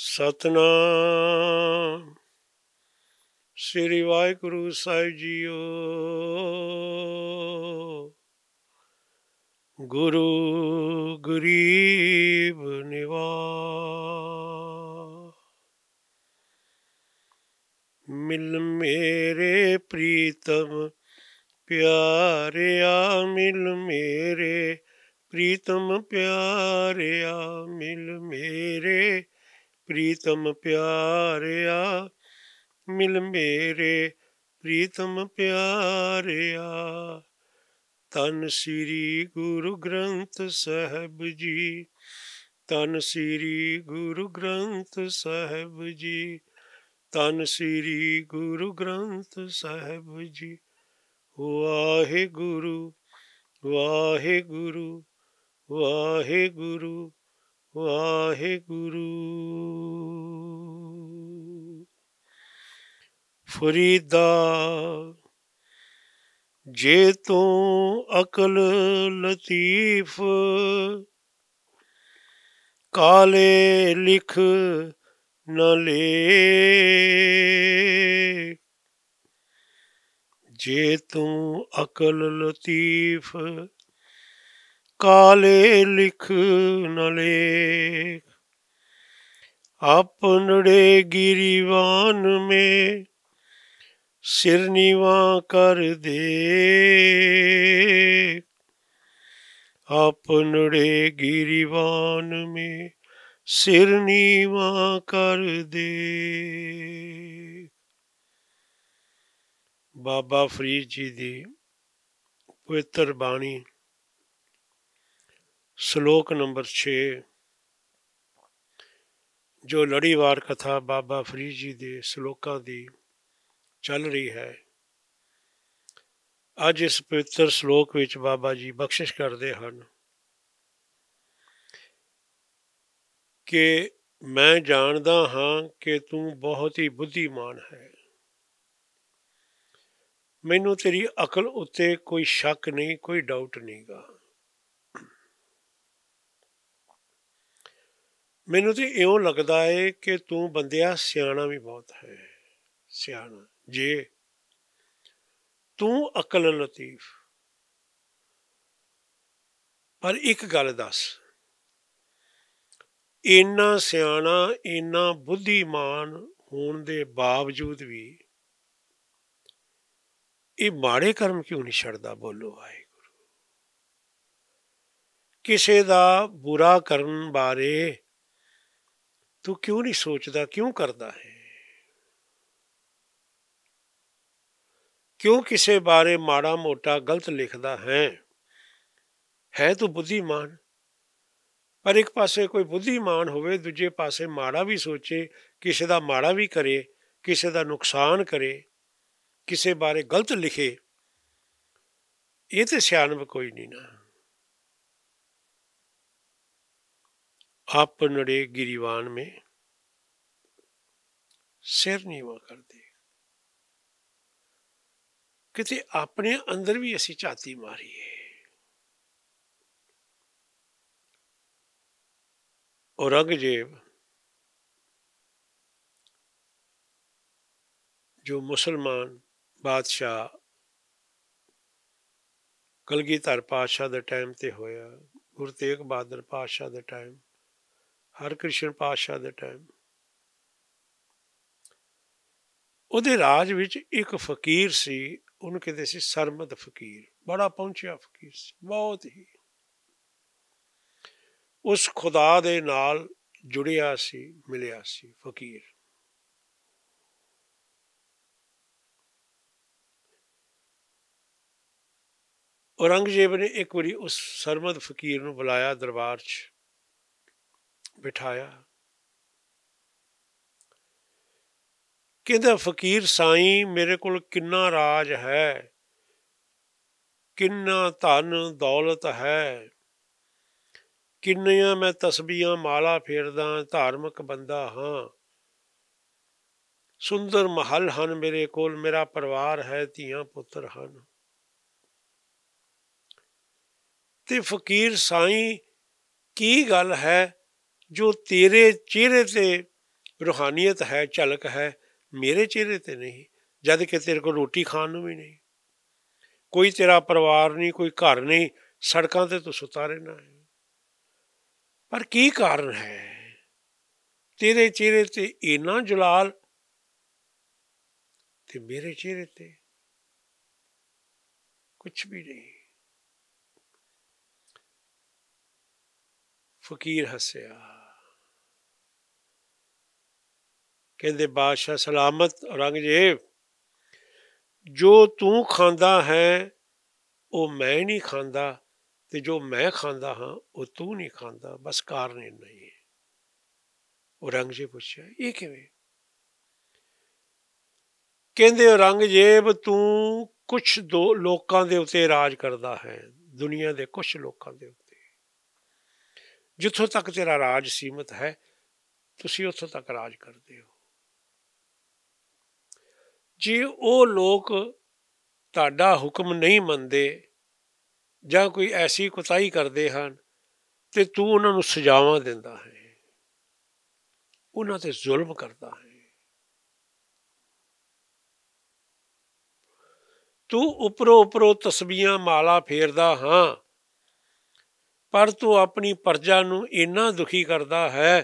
ਸਤਨਾਮ ਸ੍ਰੀ ਵਾਹਿਗੁਰੂ ਸਾਹਿਬ ਜੀਓ ਗੁਰੂ ਗਰੀਬ ਨਿਵਾ ਮਿਲ ਮੇਰੇ ਪ੍ਰੀਤਮ ਪਿਆਰਿਆ ਮਿਲ ਮੇਰੇ ਪ੍ਰੀਤਮ ਪਿਆਰਿਆ ਮਿਲ ਮੇਰੇ ਪ੍ਰੀਤਮ ਪਿਆਰਿਆ ਮਿਲ ਮੇਰੇ ਪ੍ਰੀਤਮ ਪਿਆਰਿਆ ਤਨ ਸ੍ਰੀ ਗੁਰੂ ਗ੍ਰੰਥ ਸਾਹਿਬ ਜੀ ਤਨ ਸ੍ਰੀ ਗੁਰੂ ਗ੍ਰੰਥ ਸਾਹਿਬ ਜੀ ਤਨ ਸ੍ਰੀ ਗੁਰੂ ਗ੍ਰੰਥ ਸਾਹਿਬ ਜੀ ਵਾਹਿਗੁਰੂ ਵਾਹਿਗੁਰੂ ਵਾਹਿਗੁਰੂ ਵਾਹਿਗੁਰੂ ਫਰੀਦਾ ਜੇ ਤੂੰ ਅਕਲ ਲਤੀਫ ਕਾਲੇ ਲਿਖ ਨ ਲੇ ਜੇ ਤੂੰ ਅਕਲ ਲਤੀਫ ਕਾਲੇ ਲਿਖ ਨ ਲੇਖ अपनड़े गिरिवान में सिरनिवा कर दे अपनड़े गिरिवान में सिरनिवा कर दे बाबा फरीद जी दी पवित्र बाणी ਸ਼ਲੋਕ ਨੰਬਰ 6 ਜੋ ਲੜੀਵਾਰ ਕਥਾ ਬਾਬਾ ਫਰੀਦ ਜੀ ਦੇ ਸ਼ਲੋਕਾਂ ਦੀ ਚੱਲ ਰਹੀ ਹੈ ਅੱਜ ਇਸ ਪਵਿੱਤਰ ਸ਼ਲੋਕ ਵਿੱਚ ਬਾਬਾ ਜੀ ਬਖਸ਼ਿਸ਼ ਕਰਦੇ ਹਨ ਕਿ ਮੈਂ ਜਾਣਦਾ ਹਾਂ ਕਿ ਤੂੰ ਬਹੁਤ ਹੀ ਬੁੱਧੀਮਾਨ ਹੈ ਮੈਨੂੰ ਤੇਰੀ ਅਕਲ ਉੱਤੇ ਕੋਈ ਸ਼ੱਕ ਨਹੀਂ ਕੋਈ ਡਾਊਟ ਨਹੀਂਗਾ ਮੈਨੂੰ ਤੇ ਇਉਂ ਲੱਗਦਾ ਏ ਕਿ ਤੂੰ ਬੰਦਿਆ ਸਿਆਣਾ ਵੀ ਬਹੁਤ ਹੈ ਸਿਆਣਾ ਜੇ ਤੂੰ ਅਕਲ ਲਤੀਫ ਪਰ ਇੱਕ ਗੱਲ ਦੱਸ ਇੰਨਾ ਸਿਆਣਾ ਇੰਨਾ ਬੁੱਧੀਮਾਨ ਹੋਣ ਦੇ ਬਾਵਜੂਦ ਵੀ ਇਹ ਮਾੜੇ ਕਰਮ ਕਿਉਂ ਨਹੀਂ ਛੱਡਦਾ ਬੋਲੋ ਵਾਹਿਗੁਰੂ ਕਿਸੇ ਦਾ ਬੁਰਾ ਕਰਨ ਬਾਰੇ ਤੂੰ ਕਿਉਂ ਨਹੀਂ ਸੋਚਦਾ ਕਿਉਂ ਕਰਦਾ ਹੈ ਕਿਉਂ ਕਿਸੇ ਬਾਰੇ ਮਾੜਾ ਮੋਟਾ ਗਲਤ ਲਿਖਦਾ ਹੈ ਹੈ ਤੂੰ ਬੁੱਧੀਮਾਨ ਪਰ ਇੱਕ ਪਾਸੇ ਕੋਈ ਬੁੱਧੀਮਾਨ ਹੋਵੇ ਦੂਜੇ ਪਾਸੇ ਮਾੜਾ ਵੀ ਸੋਚੇ ਕਿਸੇ ਦਾ ਮਾੜਾ ਵੀ ਕਰੇ ਕਿਸੇ ਦਾ ਨੁਕਸਾਨ ਕਰੇ ਕਿਸੇ ਬਾਰੇ ਗਲਤ ਲਿਖੇ ਇਹ ਤੇ ਸਿਆਣਪ ਕੋਈ ਨਹੀਂ ਨਾ आप नड़े ਗਿਰੀਵਾਨ ਮੇ ਸਿਰ ਨੀਵਾ ਕਰਦੇ ਕਿਤੇ ਆਪਣੇ ਅੰਦਰ ਵੀ ਅਸੀਂ ਝਾਤੀ ਮਾਰੀਏ ਔਰੰਗਜ਼ੇਬ ਜੋ ਮੁਸਲਮਾਨ ਬਾਦਸ਼ਾਹ ਕਲਗੀਧਰ ਪਾਸ਼ਾ ਦੇ ਟਾਈਮ ਤੇ ਹੋਇਆ ਗੁਰਤੇਗ ਤੇਗ ਬਹਾਦਰ ਪਾਸ਼ਾ ਦੇ ਟਾਈਮ ਹਰ ਕ੍ਰਿਸ਼ਨ ਪਾਤਸ਼ਾਹ ਦੇ ਟਾਈਮ ਉਹਦੇ ਰਾਜ ਵਿੱਚ ਇੱਕ ਫਕੀਰ ਸੀ ਉਹਨੂੰ ਕਹਿੰਦੇ ਸੀ ਸਰਮਦ ਫਕੀਰ ਬੜਾ ਪਹੁੰਚਿਆ ਫਕੀਰ ਸੀ ਬਹੁਤ ਹੀ ਉਸ ਖੁਦਾ ਦੇ ਨਾਲ ਜੁੜਿਆ ਸੀ ਮਿਲਿਆ ਸੀ ਫਕੀਰ ਔਰੰਗਜ਼ੇਬ ਨੇ ਇੱਕ ਵਾਰੀ ਉਸ ਸਰਮਦ ਫਕੀਰ ਨੂੰ ਬੁਲਾਇਆ ਦਰਬਾਰ 'ਚ ਬਿਠਾਇਆ ਕਹਿੰਦਾ ਫਕੀਰ ਸਾਈ ਮੇਰੇ ਕੋਲ ਕਿੰਨਾ ਰਾਜ ਹੈ ਕਿੰਨਾ ਧਨ ਦੌਲਤ ਹੈ ਕਿੰਨੀਆਂ ਮੈਂ ਤਸਬੀਹਾਂ ਮਾਲਾ ਫੇਰਦਾ ਧਾਰਮਿਕ ਬੰਦਾ ਹਾਂ ਸੁੰਦਰ ਮਹਲ ਹਨ ਮੇਰੇ ਕੋਲ ਮੇਰਾ ਪਰਿਵਾਰ ਹੈ ਧੀਆਂ ਪੁੱਤਰ ਹਨ ਤੇ ਫਕੀਰ ਸਾਈ ਕੀ ਗੱਲ ਹੈ ਜੋ ਤੇਰੇ ਚਿਹਰੇ ਤੇ ਰੂਹਾਨੀਅਤ ਹੈ ਝਲਕ ਹੈ ਮੇਰੇ ਚਿਹਰੇ ਤੇ ਨਹੀਂ ਜਦ ਕਿ ਤੇਰੇ ਕੋਲ ਰੋਟੀ ਖਾਣ ਨੂੰ ਵੀ ਨਹੀਂ ਕੋਈ ਤੇਰਾ ਪਰਿਵਾਰ ਨਹੀਂ ਕੋਈ ਘਰ ਨਹੀਂ ਸੜਕਾਂ ਤੇ ਤੂੰ ਸੁਤਾ ਰਹਿਣਾ ਹੈ ਪਰ ਕੀ ਕਾਰਨ ਹੈ ਤੇਰੇ ਚਿਹਰੇ ਤੇ ਇਨਾ ਜਲਾਲ ਤੇ ਮੇਰੇ ਚਿਹਰੇ ਤੇ ਕੁਝ ਵੀ ਨਹੀਂ ਫਕੀਰ ਹੱਸਿਆ ਕਹਿੰਦੇ ਬਾਦਸ਼ਾਹ ਸਲਾਮਤ ਔਰੰਗਜ਼ੇਬ ਜੋ ਤੂੰ ਖਾਂਦਾ ਹੈ ਉਹ ਮੈਂ ਨਹੀਂ ਖਾਂਦਾ ਤੇ ਜੋ ਮੈਂ ਖਾਂਦਾ ਹਾਂ ਉਹ ਤੂੰ ਨਹੀਂ ਖਾਂਦਾ ਬਸ ਕਾਰਨ ਇੰਨਾ ਹੀ ਹੈ ਔਰੰਗਜ਼ੇਬ ਪੁੱਛਿਆ ਇਹ ਕਿਵੇਂ ਕਹਿੰਦੇ ਔਰੰਗਜ਼ੇਬ ਤੂੰ ਕੁਝ ਦੋ ਲੋਕਾਂ ਦੇ ਉੱਤੇ ਰਾਜ ਕਰਦਾ ਹੈ ਦੁਨੀਆ ਦੇ ਕੁਝ ਲੋਕਾਂ ਦੇ ਉੱਤੇ ਜਿੱਥੋਂ ਤੱਕ ਤੇਰਾ ਰਾਜ ਸੀਮਤ ਹੈ ਤੁਸੀਂ ਉੱਥੋਂ ਤੱਕ ਰਾਜ ਕਰਦੇ ਹੋ ਜੇ ਉਹ ਲੋਕ ਤੁਹਾਡਾ ਹੁਕਮ ਨਹੀਂ ਮੰਨਦੇ ਜਾਂ ਕੋਈ ਐਸੀ ਕੁਤਾਈ ਕਰਦੇ ਹਨ ਤੇ ਤੂੰ ਉਹਨਾਂ ਨੂੰ ਸਜ਼ਾਵਾਂ ਦਿੰਦਾ ਹੈ ਉਹਨਾਂ ਤੇ ਜ਼ੁਲਮ ਕਰਦਾ ਹੈ ਤੂੰ ਉਪਰੋਂ ਉਪਰੋਂ ਤਸਬੀਹਾਂ ਮਾਲਾ ਫੇਰਦਾ ਹਾਂ ਪਰ ਤੂੰ ਆਪਣੀ ਪਰਜਾ ਨੂੰ ਇੰਨਾ ਦੁਖੀ ਕਰਦਾ ਹੈ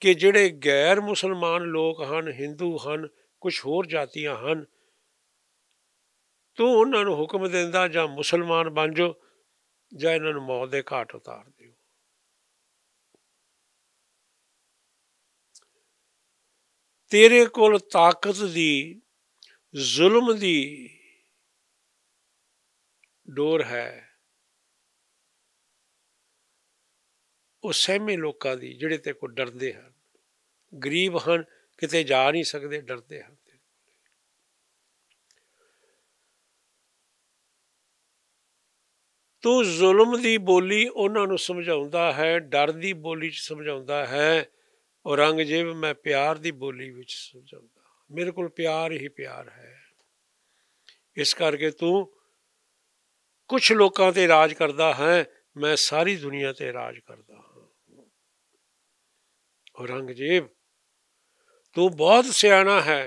ਕਿ ਜਿਹੜੇ ਗੈਰ ਮੁਸਲਮਾਨ ਲੋਕ ਹਨ ਹਿੰਦੂ ਹਨ ਕੁਝ ਹੋਰ ਜਾਤੀਆਂ ਹਨ ਤੂੰ ਉਹਨਾਂ ਨੂੰ ਹੁਕਮ ਦਿੰਦਾ ਜਾਂ ਮੁਸਲਮਾਨ ਬਣ ਜਾ ਜਾਂ ਇਹਨਾਂ ਨੂੰ ਮੌਤ ਦੇ ਘਾਟ ਉਤਾਰ ਦਿਓ ਤੇਰੇ ਕੋਲ ਤਾਕਤ ਦੀ ਜ਼ੁਲਮ ਦੀ ਡੋਰ ਹੈ ਉਸੇ ਮੇ ਲੋਕਾਂ ਦੀ ਜਿਹੜੇ ਤੇ ਕੋ ਡਰਦੇ ਹਨ ਗਰੀਬ ਹਨ ਕਿਤੇ ਜਾ ਨਹੀਂ ਸਕਦੇ ਡਰਦੇ ਹਨ ਤੂੰ ਜ਼ੁਲਮ ਦੀ ਬੋਲੀ ਉਹਨਾਂ ਨੂੰ ਸਮਝਾਉਂਦਾ ਹੈ ਡਰ ਦੀ ਬੋਲੀ 'ਚ ਸਮਝਾਉਂਦਾ ਹੈ ਔਰੰਗਜ਼ੇਬ ਮੈਂ ਪਿਆਰ ਦੀ ਬੋਲੀ ਵਿੱਚ ਸਮਝਾਉਂਦਾ ਮੇਰੇ ਕੋਲ ਪਿਆਰ ਹੀ ਪਿਆਰ ਹੈ ਇਸ ਕਰਕੇ ਤੂੰ ਕੁਝ ਲੋਕਾਂ ਤੇ ਰਾਜ ਕਰਦਾ ਹੈ ਮੈਂ ਸਾਰੀ ਦੁਨੀਆ ਤੇ ਰਾਜ ਕਰਦਾ ਹਾਂ ਔਰੰਗਜ਼ੇਬ ਤੂੰ ਬਹੁਤ ਸਿਆਣਾ ਹੈ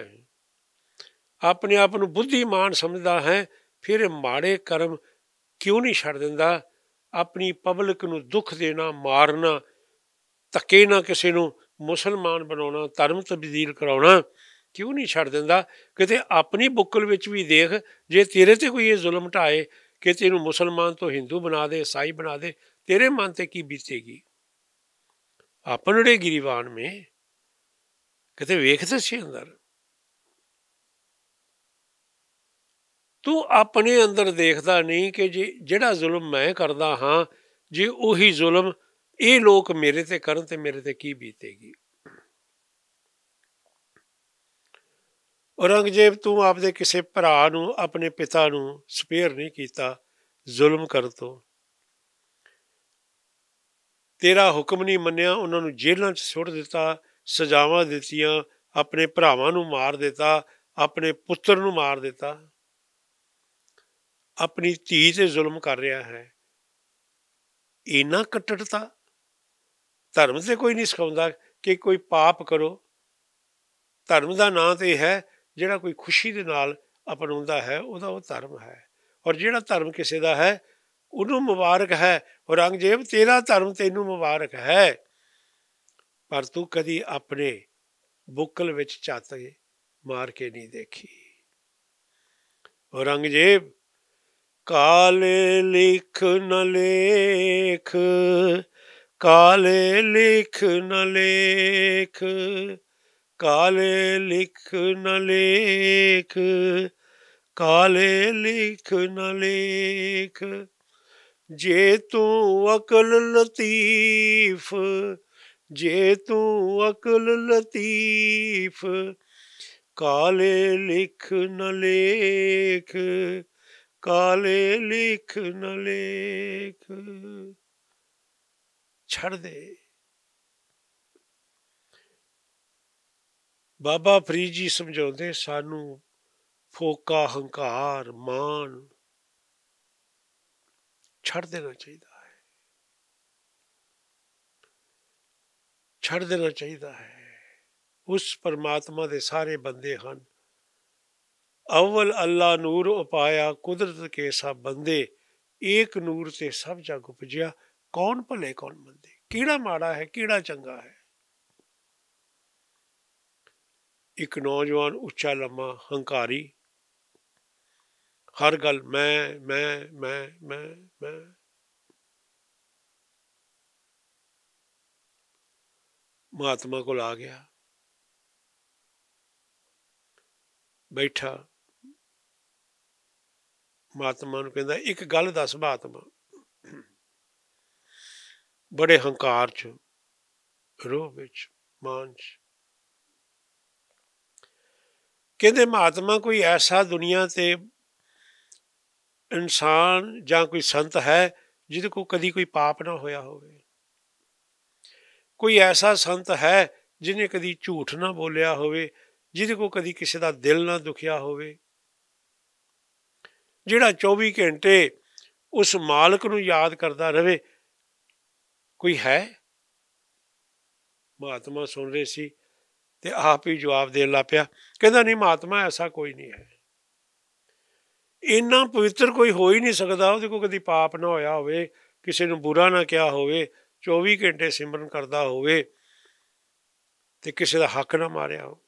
ਆਪਣੇ ਆਪ ਨੂੰ ਬੁੱਧੀਮਾਨ ਸਮਝਦਾ ਹੈ ਫਿਰ ਮਾੜੇ ਕਰਮ ਕਿਉਂ ਨਹੀਂ ਛੱਡ ਦਿੰਦਾ ਆਪਣੀ ਪਬਲਿਕ ਨੂੰ ਦੁੱਖ ਦੇਣਾ ਮਾਰਨਾ ਤੱਕੇ ਨਾ ਕਿਸੇ ਨੂੰ ਮੁਸਲਮਾਨ ਬਣਾਉਣਾ ਧਰਮ ਤਬਦੀਲ ਕਰਾਉਣਾ ਕਿਉਂ ਨਹੀਂ ਛੱਡ ਦਿੰਦਾ ਕਿਤੇ ਆਪਣੀ ਬੁੱਕਲ ਵਿੱਚ ਵੀ ਦੇਖ ਜੇ ਤੇਰੇ ਤੇ ਕੋਈ ਇਹ ਜ਼ੁਲਮ ਢਾਏ ਕਿ ਤੈਨੂੰ ਮੁਸਲਮਾਨ ਤੋਂ ਹਿੰਦੂ ਬਣਾ ਦੇ ਈਸਾਈ ਬਣਾ ਦੇ ਤੇਰੇ ਮਨ ਤੇ ਕੀ ਬੀਤੇਗੀ ਆਪਣੜੇ ਗਿਰੀਵਾਨ ਮੇ ਕਿਤੇ ਵੇਖਦੇ ਸੀ ਅੰਦਰ ਤੂੰ ਆਪਣੇ ਅੰਦਰ ਦੇਖਦਾ ਨਹੀਂ ਕਿ ਜੇ ਜਿਹੜਾ ਜ਼ੁਲਮ ਮੈਂ ਕਰਦਾ ਹਾਂ ਜੇ ਉਹੀ ਜ਼ੁਲਮ ਇਹ ਲੋਕ ਮੇਰੇ ਤੇ ਕਰਨ ਤੇ ਮੇਰੇ ਤੇ ਕੀ ਬੀਤੇਗੀ ਔਰੰਗਜ਼ੇਬ ਤੂੰ ਆਪਦੇ ਕਿਸੇ ਭਰਾ ਨੂੰ ਆਪਣੇ ਪਿਤਾ ਨੂੰ ਸਪੇਅਰ ਨਹੀਂ ਕੀਤਾ ਜ਼ੁਲਮ ਕਰ ਤੋ ਤੇਰਾ ਹੁਕਮ ਨਹੀਂ ਮੰਨਿਆ ਉਹਨਾਂ ਨੂੰ ਜੇਲ੍ਹਾਂ 'ਚ ਸੁੱਟ ਦਿੱਤਾ ਸਜ਼ਾਵਾਂ ਦਿੱਤੀਆਂ ਆਪਣੇ ਭਰਾਵਾਂ ਨੂੰ ਮਾਰ ਦਿੱਤਾ ਆਪਣੇ ਪੁੱਤਰ ਨੂੰ ਮਾਰ ਦਿੱਤਾ ਆਪਣੀ ਧੀ ਤੇ ਜ਼ੁਲਮ ਕਰ ਰਿਹਾ ਹੈ ਇਨਾ ਕਟੜਤਾ ਧਰਮ ਤੇ ਕੋਈ ਨਹੀਂ ਸਿਖਾਉਂਦਾ ਕਿ ਕੋਈ ਪਾਪ ਕਰੋ ਧਰਮ ਦਾ ਨਾਂ ਤੇ ਹੈ ਜਿਹੜਾ ਕੋਈ ਖੁਸ਼ੀ ਦੇ ਨਾਲ ਅਪਣਾਉਂਦਾ ਹੈ ਉਹਦਾ ਉਹ ਧਰਮ ਹੈ ਔਰ ਜਿਹੜਾ ਧਰਮ ਕਿਸੇ ਦਾ ਹੈ ਉਹਨੂੰ ਮੁਬਾਰਕ ਹੈ ਔਰੰਗਜ਼ੇਬ ਤੇਰਾ ਧਰਮ ਤੈਨੂੰ ਮੁਬਾਰਕ ਹੈ ਪਰ ਤੂੰ ਕਦੀ ਆਪਣੇ ਬੁੱਕਲ ਵਿੱਚ ਛੱਤ ਮਾਰ ਕੇ ਨਹੀਂ ਦੇਖੀ ਔਰੰਗਜ਼ੇਬ ਕਾਲੇ ਲਿਖ ਨ ਲੇਖ ਕਾਲੇ ਲਿਖ ਨ ਲੇਖ ਕਾਲੇ ਲਿਖ ਨ ਲੇਖ ਕਾਲੇ ਲਿਖ ਨ ਲੇਖ ਜੇ ਤੂੰ ਅਕਲ ਲਤੀਫ ਜੇ ਤੂੰ ਅਕਲ ਲਤੀਫ ਕਾਲੇ ਲਿਖ ਨ ਲੇਖ ਕਾਲੇ ਲਿਖ ਨ ਲੇਖ ਛੱਡ ਦੇ ਬਾਬਾ ਫਰੀਦ ਜੀ ਸਮਝਾਉਂਦੇ ਸਾਨੂੰ ਫੋਕਾ ਹੰਕਾਰ ਮਾਨ ਛੱਡ ਦੇਣਾ ਚਾਹੀਦਾ ਛੱਡ ਦੇਣਾ ਚਾਹੀਦਾ ਹੈ ਉਸ ਪਰਮਾਤਮਾ ਦੇ ਸਾਰੇ ਬੰਦੇ ਹਨ ਅਵਲ ਅੱਲਾ ਨੂਰ ਉਪਾਇਆ ਕੁਦਰਤ ਕੇ ਸਭ ਬੰਦੇ ਇੱਕ ਨੂਰ ਤੇ ਸਭ ਜਗ ਉਪਜਿਆ ਕੌਣ ਭਲੇ ਕੌਣ ਮੰਦੇ ਕਿਹੜਾ ਮਾੜਾ ਹੈ ਕਿਹੜਾ ਚੰਗਾ ਹੈ ਇੱਕ ਨੌਜਵਾਨ ਉੱਚਾ ਲੰਮਾ ਹੰਕਾਰੀ ਹਰ ਗੱਲ ਮੈਂ ਮੈਂ ਮੈਂ ਮੈਂ ਮੈਂ ਮਹਾਤਮਾ ਕੋਲ ਆ ਗਿਆ ਬੈਠਾ ਮਹਾਤਮਾ ਨੂੰ ਕਹਿੰਦਾ ਇੱਕ ਗੱਲ ਦੱਸ ਮਹਾਤਮਾ ਬੜੇ ਹੰਕਾਰ ਚ ਰੋਹ ਵਿੱਚ ਮਾਨ ਚ ਕਹਿੰਦੇ ਮਹਾਤਮਾ ਕੋਈ ਐਸਾ ਦੁਨੀਆ ਤੇ ਇਨਸਾਨ ਜਾਂ ਕੋਈ ਸੰਤ ਹੈ ਜਿਹਦੇ ਕੋ ਕਦੀ ਕੋਈ ਪਾਪ ਨਾ ਹੋਇਆ ਹੋਵੇ ਕੋਈ ਐਸਾ ਸੰਤ ਹੈ ਜਿਨੇ ਕਦੀ ਝੂਠ ਨਾ ਬੋਲਿਆ ਹੋਵੇ ਜਿਹਦੇ ਕੋ ਕਦੀ ਕਿਸੇ ਦਾ ਦਿਲ ਨਾ ਦੁਖਿਆ ਹੋਵੇ ਜਿਹੜਾ 24 ਘੰਟੇ ਉਸ ਮਾਲਕ ਨੂੰ ਯਾਦ ਕਰਦਾ ਰਹੇ ਕੋਈ ਹੈ ਮਹਾਤਮਾ ਸੁਣ ਰਹੇ ਸੀ ਤੇ ਆਪ ਹੀ ਜਵਾਬ ਦੇਣ ਲੱਗ ਪਿਆ ਕਹਿੰਦਾ ਨਹੀਂ ਮਹਾਤਮਾ ਐਸਾ ਕੋਈ ਨਹੀਂ ਹੈ ਇੰਨਾ ਪਵਿੱਤਰ ਕੋਈ ਹੋ ਹੀ ਨਹੀਂ ਸਕਦਾ ਉਹਦੇ ਕੋ ਕਦੀ ਪਾਪ ਨਾ ਹੋਇਆ ਹੋਵੇ ਕਿਸੇ ਨੂੰ ਬੁਰਾ ਨਾ ਕਿਹਾ ਹੋਵੇ 24 ਘੰਟੇ ਸਿਮਰਨ ਕਰਦਾ ਹੋਵੇ ਤੇ ਕਿਸੇ ਦਾ ਹੱਕ ਨਾ ਮਾਰਿਆ ਹੋ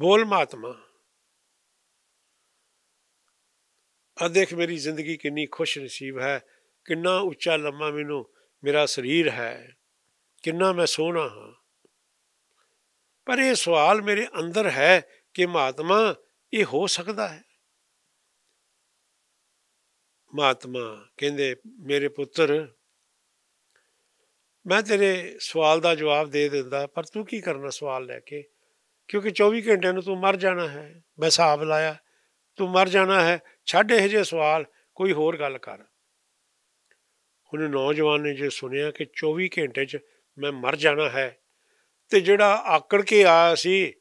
ਬੋਲ ਮਾਤਮਾ ਆ ਦੇਖ ਮੇਰੀ ਜ਼ਿੰਦਗੀ ਕਿੰਨੀ ਖੁਸ਼ ਨਸੀਬ ਹੈ ਕਿੰਨਾ ਉੱਚਾ ਲੰਮਾ ਮੈਨੂੰ ਮੇਰਾ ਸਰੀਰ ਹੈ ਕਿੰਨਾ ਮੈਂ ਸੋਹਣਾ ਹਾਂ ਪਰ ਇਹ ਸਵਾਲ ਮੇਰੇ ਅੰਦਰ ਹੈ ਕਿ ਮਾਤਮਾ ਇਹ ਹੋ ਸਕਦਾ ਹੈ ਮਹਾਤਮਾ ਕਹਿੰਦੇ ਮੇਰੇ ਪੁੱਤਰ ਮੈਂ ਤੇਰੇ ਸਵਾਲ ਦਾ ਜਵਾਬ ਦੇ ਦਿੰਦਾ ਪਰ ਤੂੰ ਕੀ ਕਰਨਾ ਸਵਾਲ ਲੈ ਕੇ ਕਿਉਂਕਿ 24 ਘੰਟਿਆਂ ਨੂੰ ਤੂੰ ਮਰ ਜਾਣਾ ਹੈ ਮੈਂ ਹਿਸਾਬ ਲਾਇਆ ਤੂੰ ਮਰ ਜਾਣਾ ਹੈ ਛੱਡ ਇਹ ਜੇ ਸਵਾਲ ਕੋਈ ਹੋਰ ਗੱਲ ਕਰ ਹੁਣ ਨੌਜਵਾਨ ਨੇ ਜੇ ਸੁਣਿਆ ਕਿ 24 ਘੰਟੇ 'ਚ ਮੈਂ ਮਰ ਜਾਣਾ ਹੈ ਤੇ ਜਿਹੜਾ ਆਕੜ ਕੇ ਆਇਆ ਸੀ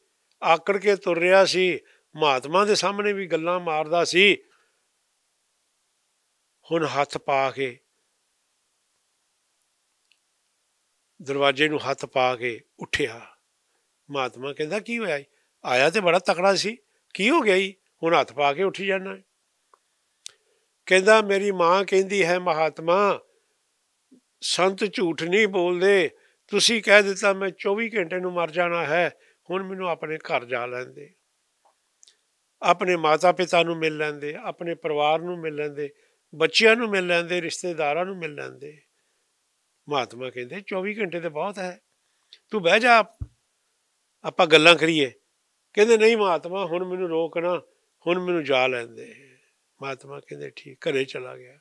ਆਕੜ ਕੇ ਤੁਰ ਰਿਹਾ ਸੀ ਮਹਾਤਮਾ ਦੇ ਸਾਹਮਣੇ ਵੀ ਗੱਲਾਂ ਮਾਰਦਾ ਸੀ ਹੁਣ ਹੱਥ ਪਾ ਕੇ ਦਰਵਾਜ਼ੇ ਨੂੰ ਹੱਥ ਪਾ ਕੇ ਉੱਠਿਆ ਮਹਾਤਮਾ ਕਹਿੰਦਾ ਕੀ ਹੋਇਆ ਆਇਆ ਤੇ ਬੜਾ ਤਕੜਾ ਸੀ ਕੀ ਹੋ ਗਿਆ ਜੀ ਹੁਣ ਹੱਥ ਪਾ ਕੇ ਉੱਠ ਜਾਣਾ ਕਹਿੰਦਾ ਮੇਰੀ ਮਾਂ ਕਹਿੰਦੀ ਹੈ ਮਹਾਤਮਾ ਸੰਤ ਝੂਠ ਨਹੀਂ ਬੋਲਦੇ ਤੁਸੀਂ ਕਹਿ ਦਿੱਤਾ ਮੈਂ 24 ਘੰਟੇ ਨੂੰ ਮਰ ਜਾਣਾ ਹੈ ਹੁਣ ਮੈਨੂੰ ਆਪਣੇ ਘਰ ਜਾ ਲੈਂਦੇ ਆਪਣੇ ਮਾਤਾ ਪਿਤਾ ਨੂੰ ਮਿਲ ਲੈਂਦੇ ਆਪਣੇ ਪਰਿਵਾਰ ਨੂੰ ਮਿਲ ਲੈਂਦੇ ਬੱਚਿਆਂ ਨੂੰ ਮਿਲ ਲੈਂਦੇ ਰਿਸ਼ਤੇਦਾਰਾਂ ਨੂੰ ਮਿਲ ਲੈਂਦੇ ਮਹਾਤਮਾ ਕਹਿੰਦੇ 24 ਘੰਟੇ ਤੇ ਬਹੁਤ ਹੈ ਤੂੰ ਬਹਿ ਜਾ ਆਪਾਂ ਗੱਲਾਂ ਕਰੀਏ ਕਹਿੰਦੇ ਨਹੀਂ ਮਹਾਤਮਾ ਹੁਣ ਮੈਨੂੰ ਰੋਕਣਾ ਹੁਣ ਮੈਨੂੰ ਜਾ ਲੈਂਦੇ ਮਹਾਤਮਾ ਕਹਿੰਦੇ ਠੀਕ ਘਰੇ ਚਲਾ ਗਿਆ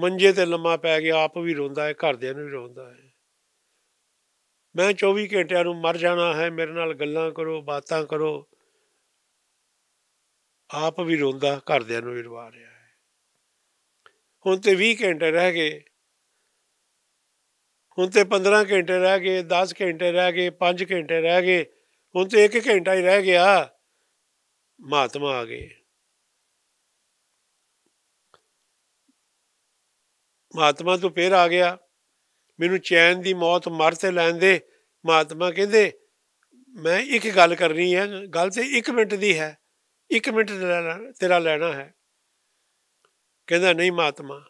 ਮੰਜੇ ਤੇ ਲੰਮਾ ਪੈ ਗਿਆ ਆਪ ਵੀ ਰੋਂਦਾ ਹੈ ਘਰਦਿਆਂ ਨੂੰ ਵੀ ਰੋਂਦਾ ਹੈ ਮੈਂ 24 ਘੰਟਿਆਂ ਨੂੰ ਮਰ ਜਾਣਾ ਹੈ ਮੇਰੇ ਨਾਲ ਗੱਲਾਂ ਕਰੋ ਬਾਤਾਂ ਕਰੋ ਆਪ ਵੀ ਰੋਂਦਾ ਘਰਦਿਆਂ ਨੂੰ ਵੀ ਰਵਾ ਰਿਹਾ ਹੁਣ ਤੇ 20 ਘੰਟੇ ਰਹਿ ਗਏ ਹੁਣ ਤੇ 15 ਘੰਟੇ ਰਹਿ ਗਏ 10 ਘੰਟੇ ਰਹਿ ਗਏ 5 ਘੰਟੇ ਰਹਿ ਗਏ ਹੁਣ ਤੇ 1 ਘੰਟਾ ਹੀ ਰਹਿ ਗਿਆ ਮਹਾਤਮਾ ਆ ਗਏ ਮਹਾਤਮਾ ਤੋਂ ਫੇਰ ਆ ਗਿਆ ਮੈਨੂੰ ਚੈਨ ਦੀ ਮੌਤ ਮਰ ਤੇ ਲੈਂਦੇ ਮਹਾਤਮਾ ਕਹਿੰਦੇ ਮੈਂ ਇੱਕ ਗੱਲ ਕਰਨੀ ਹੈ ਗੱਲ ਤੇ 1 ਮਿੰਟ ਦੀ ਹੈ 1 ਮਿੰਟ ਤੇਰਾ ਲੈਣਾ ਹੈ ਕਹਿੰਦਾ ਨਹੀਂ ਮਾਤਮਾ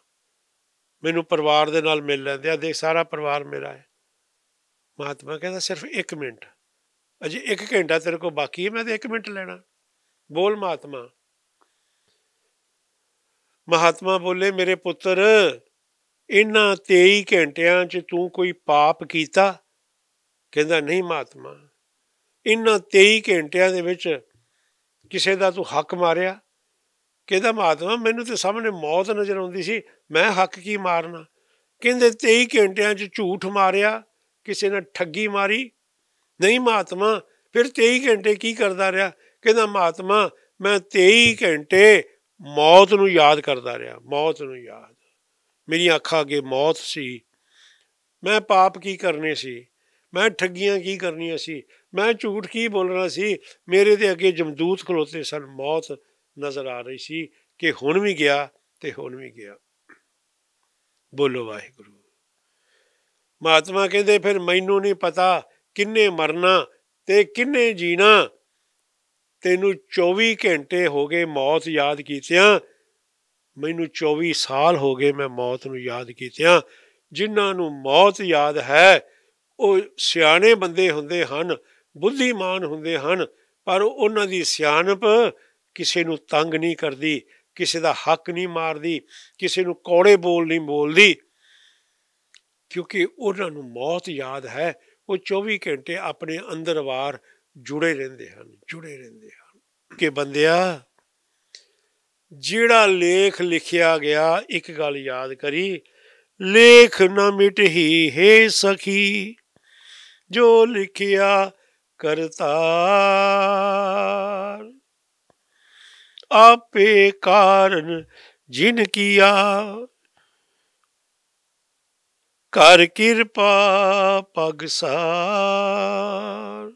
ਮੈਨੂੰ ਪਰਿਵਾਰ ਦੇ ਨਾਲ ਮਿਲ ਲੈਂਦੇ ਆ ਦੇਖ ਸਾਰਾ ਪਰਿਵਾਰ ਮੇਰਾ ਹੈ ਮਾਤਮਾ ਕਹਿੰਦਾ ਸਿਰਫ 1 ਮਿੰਟ ਅਜੇ 1 ਘੰਟਾ ਤੇਰੇ ਕੋਲ ਬਾਕੀ ਹੈ ਮੈਂ ਤੇ 1 ਮਿੰਟ ਲੈਣਾ ਬੋਲ ਮਾਤਮਾ ਮਹਾਤਮਾ ਬੋਲੇ ਮੇਰੇ ਪੁੱਤਰ ਇਹਨਾਂ 23 ਘੰਟਿਆਂ 'ਚ ਤੂੰ ਕੋਈ ਪਾਪ ਕੀਤਾ ਕਹਿੰਦਾ ਨਹੀਂ ਮਾਤਮਾ ਇਹਨਾਂ 23 ਘੰਟਿਆਂ ਦੇ ਵਿੱਚ ਕਿਸੇ ਦਾ ਤੂੰ ਹੱਕ ਮਾਰਿਆ ਕਿਹਦਾ ਮਹਾਤਮਾ ਮੈਨੂੰ ਤੇ ਸਾਹਮਣੇ ਮੌਤ ਨਜ਼ਰ ਆਉਂਦੀ ਸੀ ਮੈਂ ਹੱਕ ਕੀ ਮਾਰਨਾ ਕਹਿੰਦੇ 23 ਘੰਟਿਆਂ 'ਚ ਝੂਠ ਮਾਰਿਆ ਕਿਸੇ ਨੇ ਠੱਗੀ ਮਾਰੀ ਨਹੀਂ ਮਹਾਤਮਾ ਫਿਰ 23 ਘੰਟੇ ਕੀ ਕਰਦਾ ਰਿਹਾ ਕਹਿੰਦਾ ਮਹਾਤਮਾ ਮੈਂ 23 ਘੰਟੇ ਮੌਤ ਨੂੰ ਯਾਦ ਕਰਦਾ ਰਿਹਾ ਮੌਤ ਨੂੰ ਯਾਦ ਮੇਰੀ ਅੱਖਾਂ ਅੱਗੇ ਮੌਤ ਸੀ ਮੈਂ ਪਾਪ ਕੀ ਕਰਨੇ ਸੀ ਮੈਂ ਠੱਗੀਆਂ ਕੀ ਕਰਨੀਆਂ ਸੀ ਮੈਂ ਝੂਠ ਕੀ ਬੋਲਣਾ ਸੀ ਮੇਰੇ ਦੇ ਅੱਗੇ ਜਮਦੂਤ ਖਲੋਤੇ ਸਨ ਮੌਤ ਨਜ਼ਰ ਆ ਰਹੀ ਸੀ ਕਿ ਹੁਣ ਵੀ ਗਿਆ ਤੇ ਹੁਣ ਵੀ ਗਿਆ ਬੋਲੋ ਵਾਹਿਗੁਰੂ ਮਹਾਤਮਾ ਕਹਿੰਦੇ ਫਿਰ ਮੈਨੂੰ ਨਹੀਂ ਪਤਾ ਕਿੰਨੇ ਮਰਨਾ ਤੇ ਕਿੰਨੇ ਜੀਣਾ ਤੈਨੂੰ 24 ਘੰਟੇ ਹੋ ਗਏ ਮੌਤ ਯਾਦ ਕੀਤਿਆਂ ਮੈਨੂੰ 24 ਸਾਲ ਹੋ ਗਏ ਮੈਂ ਮੌਤ ਨੂੰ ਯਾਦ ਕੀਤਿਆਂ ਜਿਨ੍ਹਾਂ ਨੂੰ ਮੌਤ ਯਾਦ ਹੈ ਉਹ ਸਿਆਣੇ ਬੰਦੇ ਹੁੰਦੇ ਹਨ ਬੁੱਧੀਮਾਨ ਹੁੰਦੇ ਹਨ ਪਰ ਉਹਨਾਂ ਦੀ ਸਿਆਣਪ ਕਿਸੇ ਨੂੰ ਤੰਗ ਨਹੀਂ ਕਰਦੀ ਕਿਸੇ ਦਾ ਹੱਕ ਨਹੀਂ ਮਾਰਦੀ ਕਿਸੇ ਨੂੰ ਕੌੜੇ ਬੋਲ ਨਹੀਂ ਬੋਲਦੀ ਕਿਉਂਕਿ ਉਹਨਾਂ ਨੂੰ ਮੌਤ ਯਾਦ ਹੈ ਉਹ 24 ਘੰਟੇ ਆਪਣੇ ਅੰਦਰ ਵਾਰ ਜੁੜੇ ਰਹਿੰਦੇ ਹਨ ਜੁੜੇ ਰਹਿੰਦੇ ਹਨ ਕਿ ਬੰਦਿਆ ਜਿਹੜਾ ਲੇਖ ਲਿਖਿਆ ਗਿਆ ਇੱਕ ਗੱਲ ਯਾਦ ਕਰੀ ਲੇਖ ਨਾ ਮਿਟਹੀ ਹੈ ਸਖੀ ਜੋ ਲਿਖਿਆ ਕਰਤਾ ਆਪੇ ਕਾਰਨ ਜਿਨ ਕੀਆ ਕਰ ਕਿਰਪਾ ਪਗ ਸਾਰ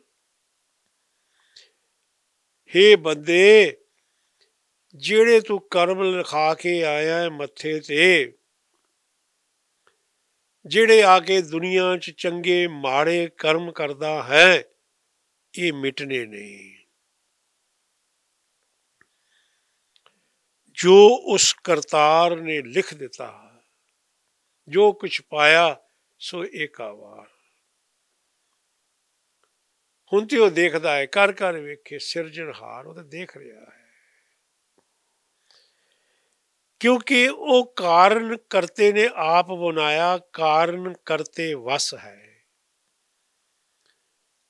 ਹੇ ਬੰਦੇ ਜਿਹੜੇ ਤੂੰ ਕਰਮ ਲਿਖਾ ਕੇ ਆਇਆ ਹੈ ਮੱਥੇ ਤੇ ਜਿਹੜੇ ਆ ਕੇ ਦੁਨੀਆ 'ਚ ਚੰਗੇ ਮਾੜੇ ਕਰਮ ਕਰਦਾ ਹੈ ਇਹ ਮਿਟਨੇ ਨਹੀਂ ਜੋ ਉਸ ਕਰਤਾਰ ਨੇ ਲਿਖ ਦਿੱਤਾ ਜੋ ਕੁਝ ਪਾਇਆ ਸੋ ਇੱਕ ਆਵਾਰ ਹੁਣ ਤੇ ਉਹ ਦੇਖਦਾ ਹੈ ਕਰ ਕਰ ਵੇਖੇ ਸਿਰਜਣਹਾਰ ਉਹ ਤੇ ਦੇਖ ਰਿਹਾ ਹੈ ਕਿਉਂਕਿ ਉਹ ਕਾਰਨ ਕਰਤੇ ਨੇ ਆਪ ਬਣਾਇਆ ਕਾਰਨ ਕਰਤੇ ਵਸ ਹੈ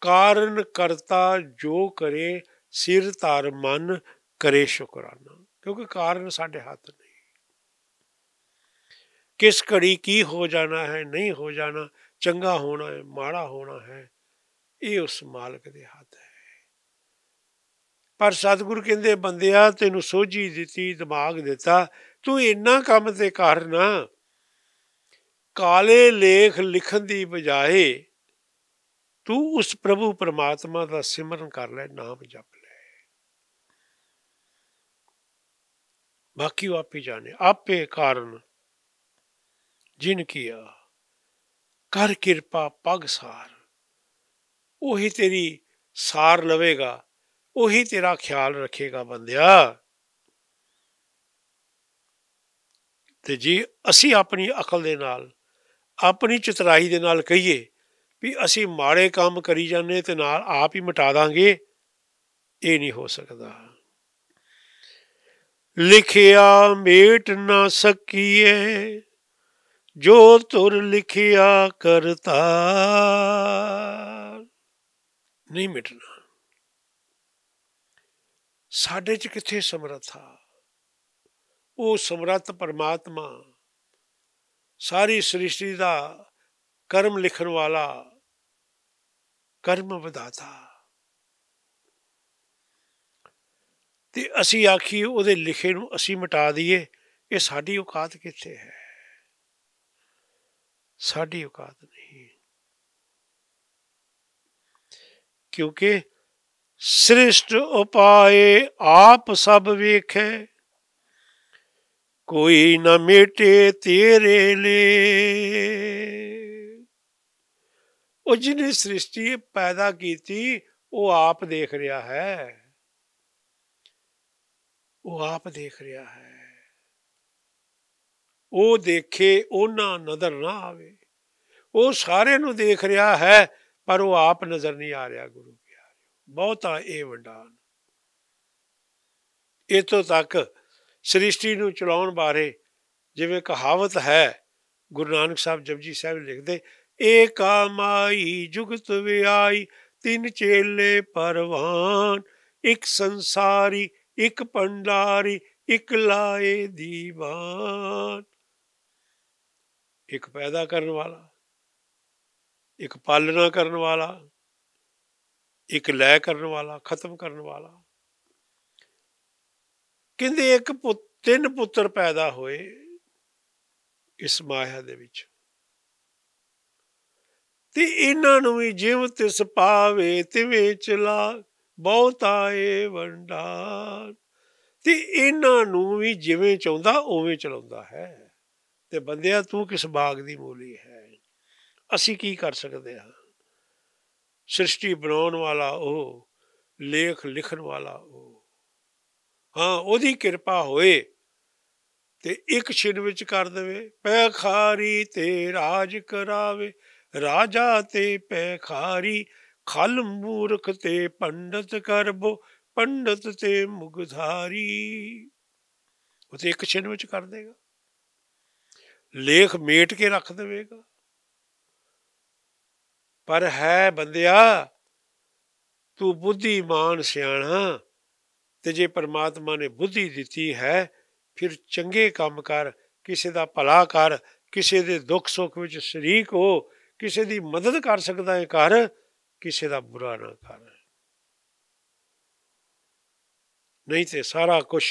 ਕਾਰਨ ਕਰਤਾ ਜੋ ਕਰੇ ਸਿਰ ਧਰ ਮਨ ਕਰੇ ਸ਼ੁਕਰਾਨਾ ਕਿਉਂਕਿ ਕਾਰਨ ਸਾਡੇ ਹੱਥ ਨਹੀਂ ਕਿਸ ਘੜੀ ਕੀ ਹੋ ਜਾਣਾ ਹੈ ਨਹੀਂ ਹੋ ਜਾਣਾ ਚੰਗਾ ਹੋਣਾ ਹੈ ਮਾੜਾ ਹੋਣਾ ਹੈ ਇਹ ਉਸ ਮਾਲਕ ਦੇ ਹੱਥ ਹੈ ਪਰ ਸਤਿਗੁਰ ਕਹਿੰਦੇ ਬੰਦਿਆ ਤੈਨੂੰ ਸੋਝੀ ਦਿੱਤੀ ਦਿਮਾਗ ਦਿੱਤਾ ਤੂੰ ਇੰਨਾ ਕੰਮ ਤੇ ਕਰ ਨਾ ਕਾਲੇ ਲੇਖ ਲਿਖਣ ਦੀ ਬਜਾਏ ਤੂੰ ਉਸ ਪ੍ਰਭੂ ਪਰਮਾਤਮਾ ਦਾ ਸਿਮਰਨ ਕਰ ਲੈ ਨਾਮ ਜਪ ਬਾਕੀ ਉਹ ਆਪੇ ਜਾਣੇ ਆਪੇ ਕਾਰਨ ਜਿਨ ਕੀਆ ਕਰ ਕਿਰਪਾ ਪਗ ਸਾਰ ਉਹੀ ਤੇਰੀ ਸਾਰ ਲਵੇਗਾ ਉਹੀ ਤੇਰਾ ਖਿਆਲ ਰੱਖੇਗਾ ਬੰਦਿਆ ਤੇ ਜੀ ਅਸੀਂ ਆਪਣੀ ਅਕਲ ਦੇ ਨਾਲ ਆਪਣੀ ਚਤਰਾਈ ਦੇ ਨਾਲ ਕਹੀਏ ਵੀ ਅਸੀਂ ਮਾੜੇ ਕੰਮ ਕਰੀ ਜਾਂਦੇ ਤੇ ਨਾਲ ਆਪ ਹੀ ਮਿਟਾ ਦਾਂਗੇ ਇਹ ਨਹੀਂ ਹੋ ਸਕਦਾ ਲਿਖਿਆ ਮੇਟ ਨਾ ਸਕੀਏ ਜੋ ਤੁਰ ਲਿਖਿਆ ਕਰਤਾ ਨਹੀਂ ਮਿਟਣਾ ਸਾਡੇ ਚ ਕਿੱਥੇ ਸਮਰਥਾ ਉਹ ਸਮਰਥ ਪਰਮਾਤਮਾ ਸਾਰੀ ਸ੍ਰਿਸ਼ਟੀ ਦਾ ਕਰਮ ਲਿਖਣ ਵਾਲਾ ਕਰਮ ਵਿਦਾਤਾ ਤੇ ਅਸੀਂ ਆਖੀ ਉਹਦੇ ਲਿਖੇ ਨੂੰ ਅਸੀਂ ਮਿਟਾ ਦਈਏ ਇਹ ਸਾਡੀ ਔਕਾਤ ਕਿੱਥੇ ਹੈ ਸਾਡੀ ਔਕਾਤ ਨਹੀਂ ਕਿਉਂਕਿ ਸ੍ਰਿਸ਼ਟ ਉਪਾਏ ਆਪ ਸਭ ਵੇਖੇ ਕੋਈ ਨਾ ਮਿਟੇ ਤੇਰੇ ਲਈ ਉਹ ਜਿਹਨੇ ਸ੍ਰਿਸ਼ਟੀ ਪੈਦਾ ਕੀਤੀ ਉਹ ਆਪ ਦੇਖ ਰਿਹਾ ਹੈ ਉਹ ਆਪ ਦੇਖ ਰਿਹਾ ਹੈ ਉਹ ਦੇਖੇ ਉਹਨਾਂ ਨਜ਼ਰ ਨਾ ਆਵੇ ਉਹ ਸਾਰੇ ਨੂੰ ਦੇਖ ਰਿਹਾ ਹੈ ਪਰ ਉਹ ਆਪ ਨਜ਼ਰ ਨਹੀਂ ਆ ਰਿਹਾ ਗੁਰੂ ਪਿਆਰ ਬਹੁਤਾ ਇਹ ਵੰਡਾਨ ਤੋਂ ਤੱਕ ਸ੍ਰਿਸ਼ਟੀ ਨੂੰ ਚਲਾਉਣ ਬਾਰੇ ਜਿਵੇਂ ਕਹਾਵਤ ਹੈ ਗੁਰੂ ਨਾਨਕ ਸਾਹਿਬ ਜਪਜੀ ਸਾਹਿਬ ਲਿਖਦੇ ਏ ਕਾਮਾਈ ਜੁਗਤ ਵਿਆਈ ਤਿੰਨ ਚੇਲੇ ਪਰਵਾਨ ਇੱਕ ਸੰਸਾਰੀ ਇੱਕ ਪੰਡਾਰੀ ਇੱਕ ਲਾਏ ਦੀਵਾਨ ਇੱਕ ਪੈਦਾ ਕਰਨ ਵਾਲਾ ਇੱਕ ਪਾਲਣਾ ਕਰਨ ਵਾਲਾ ਇੱਕ ਲੈ ਕਰਨ ਵਾਲਾ ਖਤਮ ਕਰਨ ਵਾਲਾ ਕਹਿੰਦੇ ਇੱਕ ਪੁੱਤ ਤਿੰਨ ਪੁੱਤਰ ਪੈਦਾ ਹੋਏ ਇਸ ਮਾਇਆ ਦੇ ਵਿੱਚ ਤੇ ਇਹਨਾਂ ਨੂੰ ਵੀ ਜਿਵ ਤਿਸ ਪਾਵੇ ਤਿਵੇਂ ਚਲਾ ਬਹੁਤਾਏ ਵੰਡਾਰ ਤੇ ਇਹਨਾਂ ਨੂੰ ਵੀ ਜਿਵੇਂ ਚਾਹੁੰਦਾ ਉਵੇਂ ਚਲਾਉਂਦਾ ਹੈ ਤੇ ਬੰਦਿਆ ਤੂੰ ਕਿਸ ਬਾਗ ਦੀ ਮੂਲੀ ਹੈ ਅਸੀਂ ਕੀ ਕਰ ਸਕਦੇ ਹਾਂ ਸ੍ਰਿਸ਼ਟੀ ਬਣਾਉਣ ਵਾਲਾ ਉਹ ਲੇਖ ਲਿਖਣ ਵਾਲਾ ਉਹ ਹਾਂ ਉਹਦੀ ਕਿਰਪਾ ਹੋਏ ਤੇ ਇੱਕ ਛਿਨ ਵਿੱਚ ਕਰ ਦੇਵੇ ਪੈਖਾਰੀ ਤੇ ਰਾਜ ਕਰਾਵੇ ਰਾਜਾ ਤੇ ਪੈਖਾਰੀ ਖਲ ਮੂਰਖ ਤੇ ਪੰਡਤ ਕਰਬੋ ਪੰਡਤ ਤੇ ਮੁਗਧਾਰੀ ਉਹ ਤੇ ਇੱਕ ਛਿਨ ਵਿੱਚ ਕਰ ਦੇਗਾ ਲੇਖ ਮੇਟ ਕੇ ਰੱਖ ਦੇਵੇਗਾ ਪਰ ਹੈ ਬੰਦਿਆ ਤੂੰ ਬੁੱਧੀਮਾਨ ਸਿਆਣਾ ਤੇ ਜੇ ਪਰਮਾਤਮਾ ਨੇ ਬੁੱਧੀ ਦਿੱਤੀ ਹੈ ਫਿਰ ਚੰਗੇ ਕੰਮ ਕਰ ਕਿਸੇ ਦਾ ਭਲਾ ਕਰ ਕਿਸੇ ਦੇ ਦੁੱਖ ਸੁੱਖ ਵਿੱਚ ਸ਼ਰੀਕ ਹੋ ਕਿਸੇ ਦੀ ਮਦਦ ਕਰ ਸਕਦਾ ਹੈ ਕਰ ਕਿਸੇ ਦਾ ਬੁਰਾ ਨਾ ਕਰ ਨਹੀਂ ਤੇ ਸਾਰਾ ਕੁਝ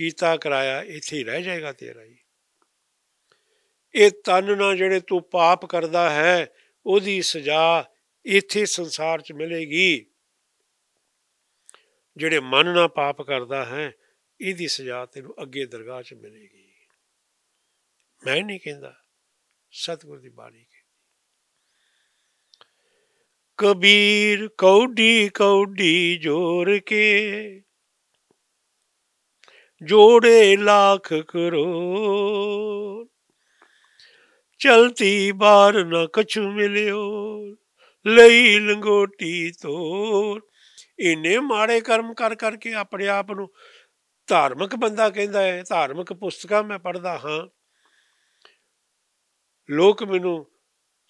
ਕੀਤਾ ਕਰਾਇਆ ਇੱਥੇ ਹੀ ਰਹਿ ਜਾਏਗਾ ਤੇਰਾ ਹੀ ਇਹ ਤਨ ਨਾਲ ਜਿਹੜੇ ਤੂੰ ਪਾਪ ਕਰਦਾ ਹੈ ਉਹਦੀ ਸਜ਼ਾ ਇੱਥੇ ਸੰਸਾਰ 'ਚ ਮਿਲੇਗੀ ਜਿਹੜੇ ਮਨ ਨਾਲ ਪਾਪ ਕਰਦਾ ਹੈ ਇਹਦੀ ਸਜ਼ਾ ਤੈਨੂੰ ਅੱਗੇ ਦਰਗਾਹ 'ਚ ਮਿਲੇਗੀ ਮੈਂ ਨਹੀਂ ਕਹਿੰਦਾ ਸਤਿਗੁਰ ਦੀ ਬਾਣੀ ਕਬੀਰ ਕੌਡੀ ਕੌਡੀ ਜੋਰ ਕੇ ਜੋੜੇ ਲੱਖ ਕਰੋੜ ਚਲਤੀ ਬਾਰ ਨ ਕਛੂ ਮਿਲਿਓ ਲਈ ਲੰਗੋਟੀ ਤੋਰ ਇਨੇ ਮਾੜੇ ਕਰਮ ਕਰ ਕਰਕੇ ਆਪਣੇ ਆਪ ਨੂੰ ਧਾਰਮਿਕ ਬੰਦਾ ਕਹਿੰਦਾ ਹੈ ਧਾਰਮਿਕ ਪੁਸਤਕਾਂ ਮੈਂ ਪੜਦਾ ਹਾਂ ਲੋਕ ਮੈਨੂੰ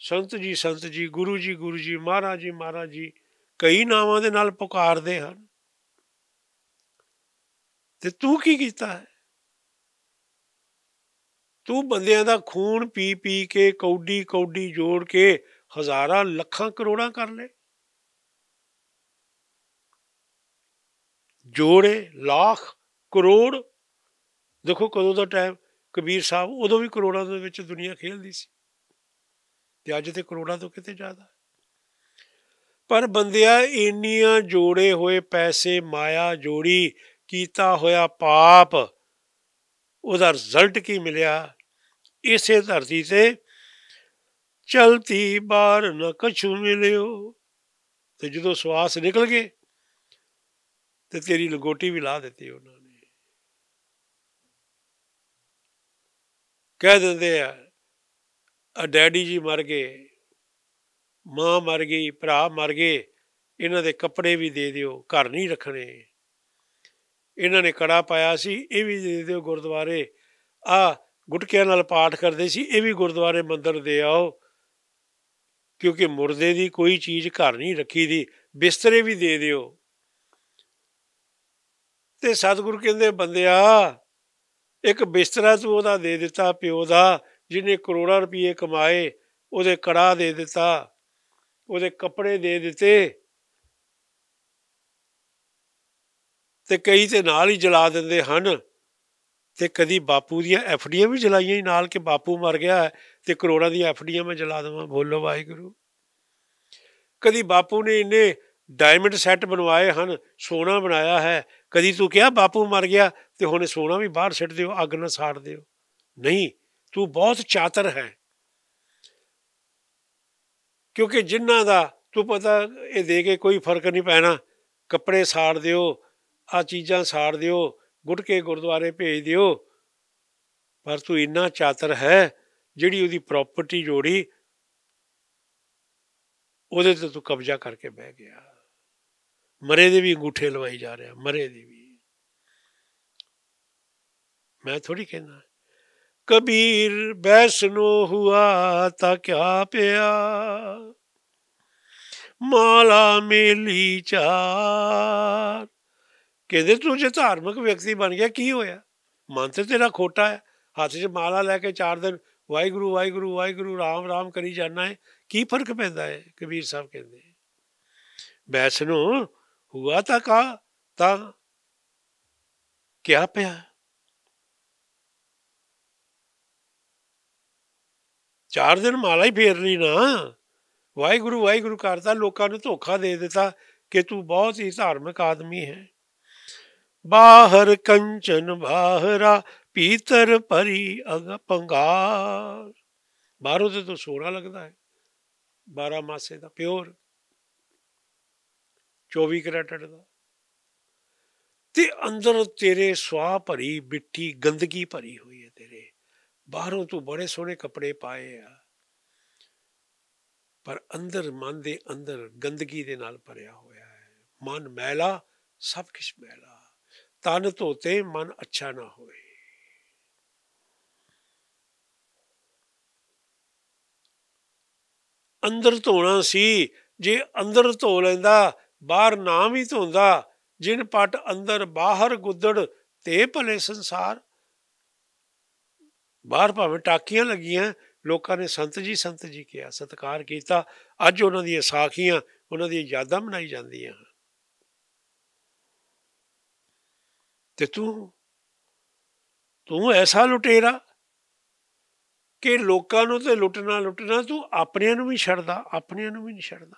ਸੰਤ ਜੀ ਸੰਤ ਜੀ ਗੁਰੂ ਜੀ ਗੁਰੂ ਜੀ ਮਹਾਰਾਜ ਜੀ ਮਹਾਰਾਜ ਜੀ ਕਈ ਨਾਵਾਂ ਦੇ ਨਾਲ ਪੁਕਾਰਦੇ ਹਨ ਤੇ ਤੂੰ ਕੀ ਕੀਤਾ ਹੈ ਤੂੰ ਬੰਦਿਆਂ ਦਾ ਖੂਨ ਪੀ ਪੀ ਕੇ ਕੌਡੀ ਕੌਡੀ ਜੋੜ ਕੇ ਹਜ਼ਾਰਾਂ ਲੱਖਾਂ ਕਰੋੜਾਂ ਕਰ ਲੈ ਜੋੜੇ ਲੱਖ ਕਰੋੜ ਦੇਖੋ ਕਦੋਂ ਦਾ ਟਾਈਮ ਕਬੀਰ ਸਾਹਿਬ ਉਦੋਂ ਵੀ ਕਰੋੜਾਂ ਦੇ ਵਿੱਚ ਦੁਨੀਆ ਖੇਲਦੀ ਸੀ ਤੇ ਅੱਜ ਤੇ ਕਰੋੜਾਂ ਤੋਂ ਕਿਤੇ ਜ਼ਿਆਦਾ ਪਰ ਬੰਦਿਆ ਇੰਨੀਆਂ ਜੋੜੇ ਹੋਏ ਪੈਸੇ ਮਾਇਆ ਜੋੜੀ ਕੀਤਾ ਹੋਇਆ ਪਾਪ ਉਹਦਾ ਰਿਜ਼ਲਟ ਕੀ ਮਿਲਿਆ ਇਸੇ ਧਰਤੀ ਤੇ ਚਲਤੀ ਬਾਰ ਨ ਕਛੂ ਮਿਲਿਓ ਤੇ ਜਦੋਂ ਸਵਾਸ ਨਿਕਲ ਗਏ ਤੇ ਤੇਰੀ ਲਗੋਟੀ ਵੀ ਲਾ ਦਿੱਤੀ ਉਹਨਾਂ ਨੇ ਕਹਿ ਦਿੰਦੇ ਆ ਡੈਡੀ ਜੀ ਮਰ ਗਏ ਮਾਂ ਮਰ ਗਈ ਭਰਾ ਮਰ ਗਏ ਇਹਨਾਂ ਦੇ ਕੱਪੜੇ ਵੀ ਦੇ ਦਿਓ ਘਰ ਨਹੀਂ ਰੱਖਣੇ ਇਹਨਾਂ ਨੇ ਕੜਾ ਪਾਇਆ ਸੀ ਇਹ ਵੀ ਦੇ ਦਿਓ ਗੁਰਦੁਆਰੇ ਆ ਗੁਟਕਿਆਂ ਨਾਲ ਪਾਠ ਕਰਦੇ ਸੀ ਇਹ ਵੀ ਗੁਰਦੁਆਰੇ ਮੰਦਰ ਦੇ ਆਓ ਕਿਉਂਕਿ ਮੁਰਦੇ ਦੀ ਕੋਈ ਚੀਜ਼ ਘਰ ਨਹੀਂ ਰੱਖੀ ਦੀ ਬਿਸਤਰੇ ਵੀ ਦੇ ਦਿਓ ਤੇ ਸਤਿਗੁਰ ਕਹਿੰਦੇ ਬੰਦਿਆ ਇੱਕ ਬਿਸਤਰਾ ਤੂੰ ਉਹਦਾ ਦੇ ਦਿੱਤਾ ਪਿਓ ਦਾ ਜਿਹਨੇ ਕਰੋੜਾਂ ਰੁਪਏ ਕਮਾਏ ਉਹਦੇ ਕੜਾ ਦੇ ਦਿੱਤਾ ਉਹਦੇ ਕੱਪੜੇ ਦੇ ਦਿੱਤੇ ਤੇ ਕਈ ਤੇ ਨਾਲ ਹੀ ਜਲਾ ਦਿੰਦੇ ਹਨ ਤੇ ਕਦੀ ਬਾਪੂ ਦੀਆਂ ਐਫਡੀਆਂ ਵੀ ਜਲਾਈਆਂ ਹੀ ਨਾਲ ਕਿ ਬਾਪੂ ਮਰ ਗਿਆ ਤੇ ਕਰੋੜਾਂ ਦੀਆਂ ਐਫਡੀਆਂ ਮੈਂ ਜਲਾ ਦਵਾਂ ਬੋਲੋ ਵਾਹਿਗੁਰੂ ਕਦੀ ਬਾਪੂ ਨੇ ਇੰਨੇ ਡਾਇਮੰਡ ਸੈੱਟ ਬਣਵਾਏ ਹਨ ਸੋਨਾ ਬਣਾਇਆ ਹੈ ਕਦੀ ਤੂੰ ਕਿਹਾ ਬਾਪੂ ਮਰ ਗਿਆ ਤੇ ਹੁਣ ਸੋਨਾ ਵੀ ਬਾਹਰ ਸਿੱਟ ਦਿਓ ਅੱਗ ਨਾਲ ਸਾੜ ਦਿਓ ਨਹੀਂ ਤੂੰ ਬਹੁਤ ਚਾਤਰ ਹੈ ਕਿਉਂਕਿ ਜਿਨ੍ਹਾਂ ਦਾ ਤੂੰ ਪਤਾ ਇਹ ਦੇ ਕੇ ਕੋਈ ਫਰਕ ਨਹੀਂ ਪੈਣਾ ਕੱਪੜੇ ਸਾੜ ਦਿਓ ਆ ਚੀਜ਼ਾਂ ਸਾੜ ਦਿਓ ਗੁਟਕੇ ਗੁਰਦੁਆਰੇ ਭੇਜ ਦਿਓ ਪਰ ਤੂੰ ਇੰਨਾ ਚਾਤਰ ਹੈ ਜਿਹੜੀ ਉਹਦੀ ਪ੍ਰਾਪਰਟੀ ਜੋੜੀ ਉਹਦੇ ਤੇ ਤੂੰ ਕਬਜ਼ਾ ਕਰਕੇ ਬਹਿ ਗਿਆ ਮਰੇ ਦੇ ਵੀ ਅੰਗੂਠੇ ਲਵਾਈ ਜਾ ਰਿਹਾ ਮਰੇ ਦੇ ਵੀ ਮੈਂ ਥੋੜੀ ਕਹਿੰਦਾ ਕਬੀਰ ਬੈਸਨੋ ਹੁਆ ਤਾ ਕਿਆ ਪਿਆ ਮਾਲਾ ਮੇਲੀ ਚਾਰ ਕਿਹਦੇ ਤੂੰ ਜੇ ਧਾਰਮਿਕ ਵਿਅਕਤੀ ਬਣ ਗਿਆ ਕੀ ਹੋਇਆ ਮਨ ਤੇ ਤੇਰਾ ਖੋਟਾ ਹੈ ਹੱਥ 'ਚ ਮਾਲਾ ਲੈ ਕੇ ਚਾਰ ਦਿਨ ਵਾਹਿਗੁਰੂ ਵਾਹਿਗੁਰੂ ਵਾਹਿਗੁਰੂ ਰਾਮ ਰਾਮ ਕਰੀ ਜਾਣਾ ਹੈ ਕੀ ਫਰਕ ਪੈਂਦਾ ਹੈ ਕਬੀਰ ਸਾਹਿਬ ਕਹਿੰਦੇ ਬੈਸਨੋ ਹੁਆ ਤਾਂ ਕਾ ਤਾਂ ਕਿਆ ਪਿਆ ਚਾਰ ਦਿਨ ਮਾਲਾ ਹੀ ਫੇਰ ਲਈ ਨਾ ਵਾਹਿਗੁਰੂ ਵਾਹਿਗੁਰੂ ਕਰਦਾ ਲੋਕਾਂ ਨੂੰ ਧੋਖਾ ਦੇ ਦਿੱਤਾ ਕਿ ਤੂੰ ਬਹੁਤ ਹੀ ਧਾਰਮਿਕ ਆਦਮੀ ਹੈ ਬਾਹਰ ਕੰਚਨ ਬਾਹਰਾ ਪੀਤਰ ਭਰੀ ਅਗ ਪੰਗਾਰ ਬਾਹਰੋਂ ਤੇ ਤੂੰ ਸੋਹਣਾ ਲੱਗਦਾ ਹੈ 12 ਮਾਸੇ ਦਾ ਪਿਓਰ 24 ਕੈਰੇਟ ਦਾ ਤੇ ਅੰਦਰ ਤੇਰੇ ਸਵਾ ਭਰੀ ਮਿੱਠੀ ਗੰਦਗੀ ਭਰੀ ਹੋਈ ਬਾਹਰੋਂ ਤੂੰ ਬੜੇ ਸੋਹਣੇ ਕੱਪੜੇ ਪਾਏ ਆ ਪਰ ਅੰਦਰ ਮਨ ਦੇ ਅੰਦਰ ਗੰਦਗੀ ਦੇ ਨਾਲ ਭਰਿਆ ਹੋਇਆ ਹੈ ਮਨ ਮੈਲਾ ਸਭ ਕੁਝ ਮੈਲਾ ਤਨ ਧੋਤੇ ਮਨ ਅੱਛਾ ਨਾ ਹੋਏ ਅੰਦਰ ਧੋਣਾ ਸੀ ਜੇ ਅੰਦਰ ਧੋ ਲੈਂਦਾ ਬਾਹਰ ਨਾ ਵੀ ਧੋਂਦਾ ਜਿਨ ਪਟ ਅੰਦਰ ਬਾਹਰ ਗੁੱਦੜ ਤੇ ਭਲੇ ਸੰਸਾਰ ਬਾਹਰ ਭਾਵੇਂ ਟਾਕੀਆਂ ਲੱਗੀਆਂ ਲੋਕਾਂ ਨੇ ਸੰਤ ਜੀ ਸੰਤ ਜੀ ਕਿਹਾ ਸਤਕਾਰ ਕੀਤਾ ਅੱਜ ਉਹਨਾਂ ਦੀਆਂ ਸਾਖੀਆਂ ਉਹਨਾਂ ਦੀਆਂ ਯਾਦਾਂ ਬਣਾਈ ਜਾਂਦੀਆਂ ਤੇ ਤੂੰ ਤੂੰ ਐਸਾ ਲੁਟੇਰਾ ਕਿ ਲੋਕਾਂ ਨੂੰ ਤੇ ਲੁੱਟਣਾ ਲੁੱਟਣਾ ਤੂੰ ਆਪਣਿਆਂ ਨੂੰ ਵੀ ਛੱਡਦਾ ਆਪਣਿਆਂ ਨੂੰ ਵੀ ਨਹੀਂ ਛੱਡਦਾ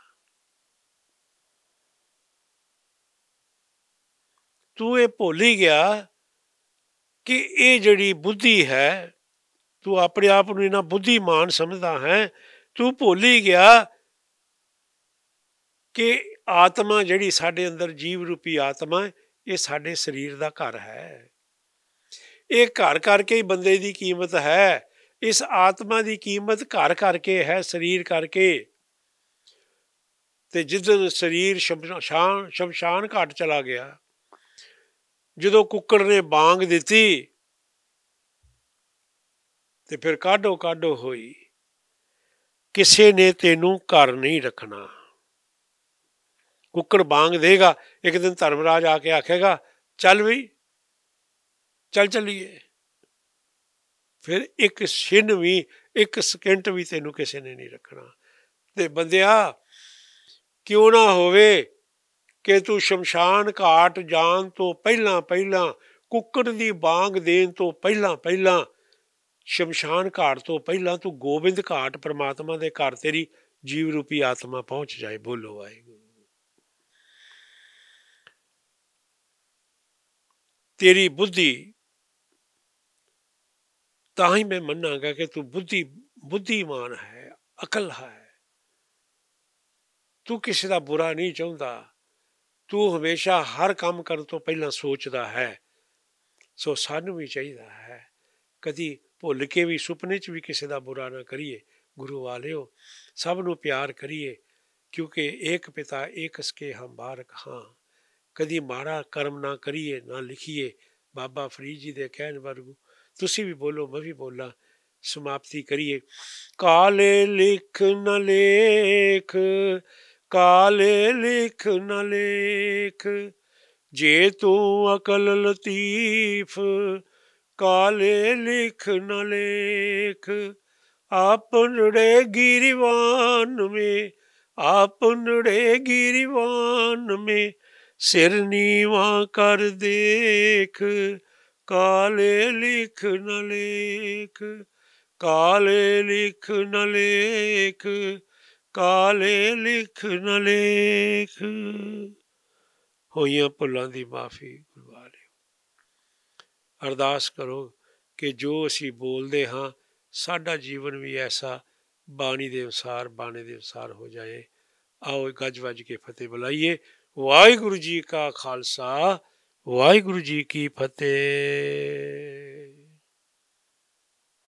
ਤੂੰ ਇਹ ਭੁੱਲ ਹੀ ਗਿਆ ਕਿ ਇਹ ਜਿਹੜੀ ਬੁੱਧੀ ਹੈ ਤੂੰ ਆਪਣੇ ਆਪ ਨੂੰ ਇਨਾ ਬੁੱਧੀਮਾਨ ਸਮਝਦਾ ਹੈ ਤੂੰ ਭੁੱਲ ਹੀ ਗਿਆ ਕਿ ਆਤਮਾ ਜਿਹੜੀ ਸਾਡੇ ਅੰਦਰ ਜੀਵ ਰੂਪੀ ਆਤਮਾ ਇਹ ਸਾਡੇ ਸਰੀਰ ਦਾ ਘਰ ਹੈ ਇਹ ਘਰ ਕਰਕੇ ਹੀ ਬੰਦੇ ਦੀ ਕੀਮਤ ਹੈ ਇਸ ਆਤਮਾ ਦੀ ਕੀਮਤ ਘਰ ਕਰਕੇ ਹੈ ਸਰੀਰ ਕਰਕੇ ਤੇ ਜਿੱਦਨ ਸਰੀਰ ਸ਼ਮਸ਼ਾਨ ਸ਼ਮਸ਼ਾਨ ਘਾਟ ਚਲਾ ਗਿਆ ਜਦੋਂ ਕੁੱਕੜ ਨੇ ਬਾਗ ਦਿੱਤੀ ਤੇ ਫਿਰ ਕਾਢੋ ਕਾਢੋ ਹੋਈ ਕਿਸੇ ਨੇ ਤੈਨੂੰ ਘਰ ਨਹੀਂ ਰੱਖਣਾ ਕੁੱਕੜ ਬਾਗ ਦੇਗਾ ਇੱਕ ਦਿਨ ਧਰਮਰਾਜ ਆ ਕੇ ਆਖੇਗਾ ਚੱਲ ਵੀ ਚੱਲ ਚੱਲੀਏ ਫਿਰ ਇੱਕ ਛਿਨ ਵੀ ਇੱਕ ਸਕਿੰਟ ਵੀ ਤੈਨੂੰ ਕਿਸੇ ਨੇ ਨਹੀਂ ਰੱਖਣਾ ਤੇ ਬੰਦਿਆ ਕਿਉਂ ਨਾ ਹੋਵੇ ਕਿ ਤੂੰ ਸ਼ਮਸ਼ਾਨ ਘਾਟ ਜਾਣ ਤੋਂ ਪਹਿਲਾਂ ਪਹਿਲਾਂ ਕੁੱਕੜ ਦੀ ਬਾਗ ਦੇਣ ਤੋਂ ਪਹਿਲਾਂ ਪਹਿਲਾਂ ਸ਼ਮਸ਼ਾਨ ਘਾਟ ਤੋਂ ਪਹਿਲਾਂ ਤੂੰ ਗੋਬਿੰਦ ਘਾਟ ਪ੍ਰਮਾਤਮਾ ਦੇ ਘਰ ਤੇਰੀ ਜੀਵ ਰੂਪੀ ਆਤਮਾ ਪਹੁੰਚ ਜਾਏ ਬੋਲੋ ਵਾਹਿਗੁਰੂ ਤੇਰੀ ਬੁੱਧੀ ਤਾਂ ਹੀ ਮੈਂ ਮੰਨਾਂਗਾ ਕਿ ਤੂੰ ਬੁੱਧੀ ਬੁੱਧੀਮਾਨ ਹੈ ਅਕਲ ਹੈ ਤੂੰ ਕਿਸੇ ਦਾ ਬੁਰਾ ਨਹੀਂ ਚਾਹੁੰਦਾ ਤੂੰ ਹਮੇਸ਼ਾ ਹਰ ਕੰਮ ਕਰਨ ਤੋਂ ਪਹਿਲਾਂ ਸੋਚਦਾ ਹੈ ਸੋ ਸਾਨੂੰ ਵੀ ਚਾਹੀਦਾ ਹੈ ਕਦੀ ਭੁੱਲ ਕੇ ਵੀ ਸੁਪਨੇ 'ਚ ਵੀ ਕਿਸੇ ਦਾ ਬੁਰਾ ਨਾ ਕਰੀਏ ਗੁਰੂ ਵਾਲਿਓ ਸਭ ਨੂੰ ਪਿਆਰ ਕਰੀਏ ਕਿਉਂਕਿ ਇੱਕ ਪਿਤਾ ਇੱਕ ਸਕੇ ਹਮ ਬਾਰਕ ਹਾਂ ਕਦੀ ਮਾੜਾ ਕਰਮ ਨਾ ਕਰੀਏ ਨਾ ਲਿਖੀਏ ਬਾਬਾ ਫਰੀਦ ਜੀ ਦੇ ਕਹਿਣ ਵਰਗੂ ਤੁਸੀਂ ਵੀ ਬੋਲੋ ਮੈਂ ਵੀ ਬੋਲਾਂ ਸਮਾਪਤੀ ਕਰੀਏ ਕਾਲੇ ਲਿਖ ਨ ਲੇਖ ਕਾਲੇ ਲਿਖ ਨ ਲੇਖ ਜੇ ਤੂੰ ਅਕਲ ਲਤੀਫ ਕਾਲੇ ਲਿਖ ਨ ਲੇਖ ਆਪਨੜੇ में ਮੇ ਆਪਨੜੇ ਗਿਰਵਾਨ ਮੇ सिर नीवा कर देख काले लिख न लेख काले लिख न लेख काले लिख न लेख होइयां पुलां की माफी ਅਰਦਾਸ ਕਰੋ ਕਿ ਜੋ ਅਸੀਂ ਬੋਲਦੇ ਹਾਂ ਸਾਡਾ ਜੀਵਨ ਵੀ ਐਸਾ ਬਾਣੀ ਦੇ ਅਨੁਸਾਰ ਬਾਣੀ ਦੇ ਅਨੁਸਾਰ ਹੋ ਜਾਏ ਆਓ ਗੱਜ ਵੱਜ ਕੇ ਫਤਿਹ ਬੁਲਾਈਏ ਵਾਹਿਗੁਰੂ ਜੀ ਕਾ ਖਾਲਸਾ ਵਾਹਿਗੁਰੂ ਜੀ ਕੀ ਫਤਿਹ